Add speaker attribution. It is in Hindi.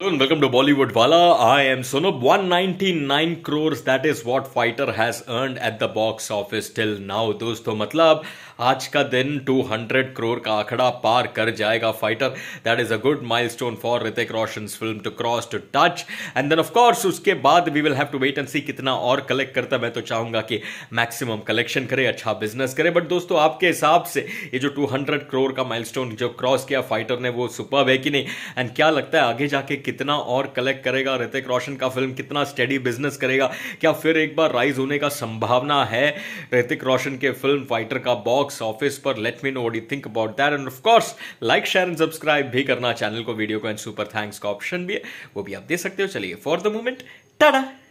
Speaker 1: Welcome to Bollywood Wala. I am Sunub. 199 crores, that is what Fighter has earned at the box office till now. दोस्तों मतलब आज का दिन 200 करोड़ का आंकड़ा पार कर जाएगा Fighter that is a good milestone for Hrithik Roshan film to cross to touch and then of course उसके बाद we will have to wait and see कितना और कलेक्ट करता मैं तो चाहूंगा कि मैक्सिमम कलेक्शन करे अच्छा बिजनेस करे बट दोस्तों आपके हिसाब से ये जो 200 करोड़ का माइलस्टोन जो क्रॉस किया फाइटर ने वो सुपर है कि नहीं एंड क्या लगता है आगे जाके कितना और कलेक्ट करेगा ऋतिक रोशन का फिल्म कितना स्टडी बिजनेस करेगा क्या फिर एक बार राइज होने का संभावना है ऋतिक रोशन के फिल्म फाइटर का बॉक्स ऑफिस पर let me know what you think about that and of course like share and subscribe भी करना चैनल को वीडियो को एंड सुपर थैंक्स का ऑप्शन भी है वो भी आप दे सकते हो चलिए फॉर द मोमेंट टाटा